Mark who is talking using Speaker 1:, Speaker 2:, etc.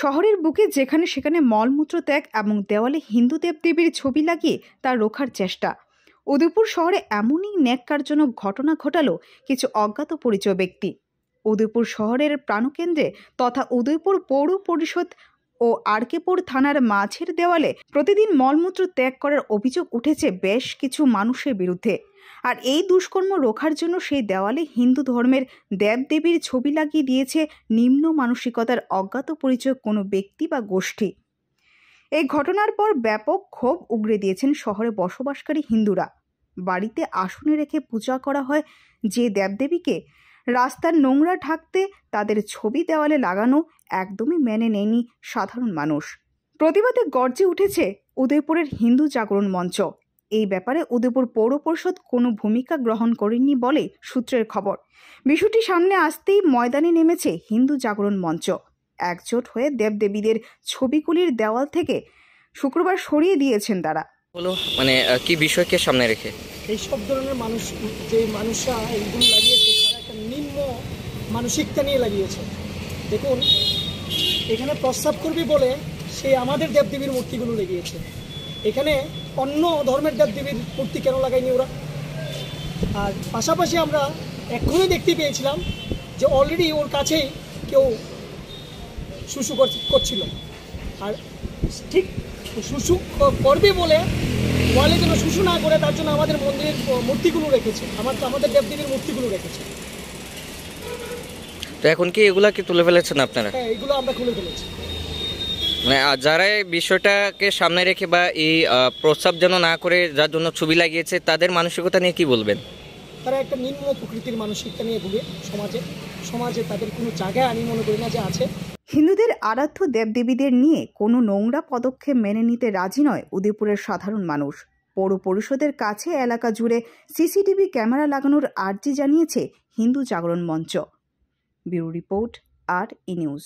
Speaker 1: শহরের বুকে যেখানে সেখানে মলমূত্র ত্যাগ এবং দেওয়ালে হিন্দু দেবদেবীর ছবি লাগিয়ে তা রোখার চেষ্টা উদয়পুর শহরে এমনই ন্যাককারজনক ঘটনা ঘটালো কিছু অজ্ঞাত পরিচয় ব্যক্তি উদয়পুর শহরের প্রাণকেন্দ্রে তথা উদয়পুর পৌর পরিষদ ও আরকেপুর থানার মাঝের দেওয়ালে প্রতিদিন মলমূত্র ত্যাগ করার অভিযোগ উঠেছে বেশ কিছু মানুষের বিরুদ্ধে আর এই দুষ্কর্ম রোখার জন্য সেই দেওয়ালে হিন্দু ধর্মের দেবদেবীর ছবি লাগিয়ে দিয়েছে নিম্ন মানসিকতার অজ্ঞাত পরিচয় কোনো ব্যক্তি বা গোষ্ঠী এই ঘটনার পর ব্যাপক ক্ষোভ উগড়ে দিয়েছেন শহরে বসবাসকারী হিন্দুরা বাড়িতে আসনে রেখে পূজা করা হয় যে দেবদেবীকে রাস্তার নোংরা ঢাকতে তাদের ছবি দেওয়ালে লাগানো একদমই মেনে নেয়নি সাধারণ মানুষ প্রতিবাদে গর্জে উঠেছে উদয়পুরের হিন্দু জাগরণ মঞ্চ এই ব্যাপারে উদয়পুর পৌর পরিষদ কোনো ভূমিকা গ্রহণ করেনি বলে সূত্রের খবর বিষয়টি সামনে আসতেই ময়দানে নেমেছে হিন্দু জাগরণ মঞ্চ একজোট হয়ে দেবদেবীদের ছবিগুলির দেওয়াল থেকে শুক্রবার সরিয়ে দিয়েছেন তারা
Speaker 2: হলো মানে কি বিষয়কে সামনে রেখে এই সব ধরনের মানুষ যে মানুষরা এইগুলো লাগিয়েছে তারা একটা নিম্ন মানসিকতা নিয়ে লাগিয়েছে দেখুন এখানে প্রস্তাব করবি বলে সেই আমাদের দেবদেবীর মূর্তিগুলো লেগিয়েছে এখানে অন্য ধর্মের দেবদেবীর মূর্তি কেন লাগায়নি ওরা আর পাশাপাশি আমরা এক্ষুনি দেখতে পেয়েছিলাম যে অলরেডি ওর কাছেই কেউ শুশু করছিল আর ঠিক শুশু করবে বলে ওয়ালে যেন শুশু না করে তার জন্য আমাদের মন্দিরের মূর্তিগুলো রেখেছে আমার আমাদের দেবদেবীর মূর্তিগুলো রেখেছে তো এখন কি এগুলা কি তুলে ফেলেছেন আপনারা হ্যাঁ এগুলো আমরা খুলে ফেলেছি মানে যারা এই বিষয়টাকে সামনে রেখে বা এই প্রস্তাব যেন না করে যার জন্য ছবি লাগিয়েছে তাদের মানসিকতা নিয়ে কি বলবেন তারা একটা নিম্ন প্রকৃতির মানসিকতা নিয়ে ভুগে সমাজে সমাজে তাদের কোনো জায়গায় আমি মনে করি না যে আছে
Speaker 1: হিন্দুদের আরাধ্য দেবদেবীদের নিয়ে কোনো নোংরা পদক্ষেপ মেনে নিতে রাজি নয় উদয়পুরের সাধারণ মানুষ পৌর পরিষদের কাছে এলাকা জুড়ে সিসিটিভি ক্যামেরা লাগানোর আর্জি জানিয়েছে হিন্দু জাগরণ মঞ্চ ব্যুরো রিপোর্ট আর ই নিউজ